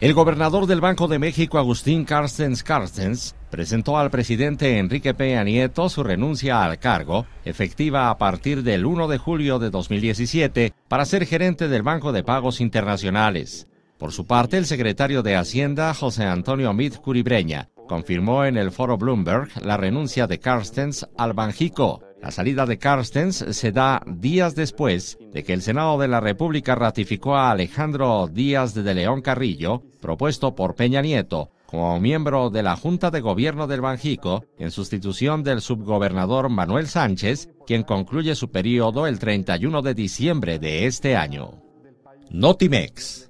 El gobernador del Banco de México, Agustín Carstens Carstens, presentó al presidente Enrique Peña Nieto su renuncia al cargo, efectiva a partir del 1 de julio de 2017, para ser gerente del Banco de Pagos Internacionales. Por su parte, el secretario de Hacienda, José Antonio Meade Curibreña, confirmó en el foro Bloomberg la renuncia de Carstens al Banjico, la salida de Carstens se da días después de que el Senado de la República ratificó a Alejandro Díaz de León Carrillo, propuesto por Peña Nieto, como miembro de la Junta de Gobierno del Banjico, en sustitución del subgobernador Manuel Sánchez, quien concluye su periodo el 31 de diciembre de este año. Notimex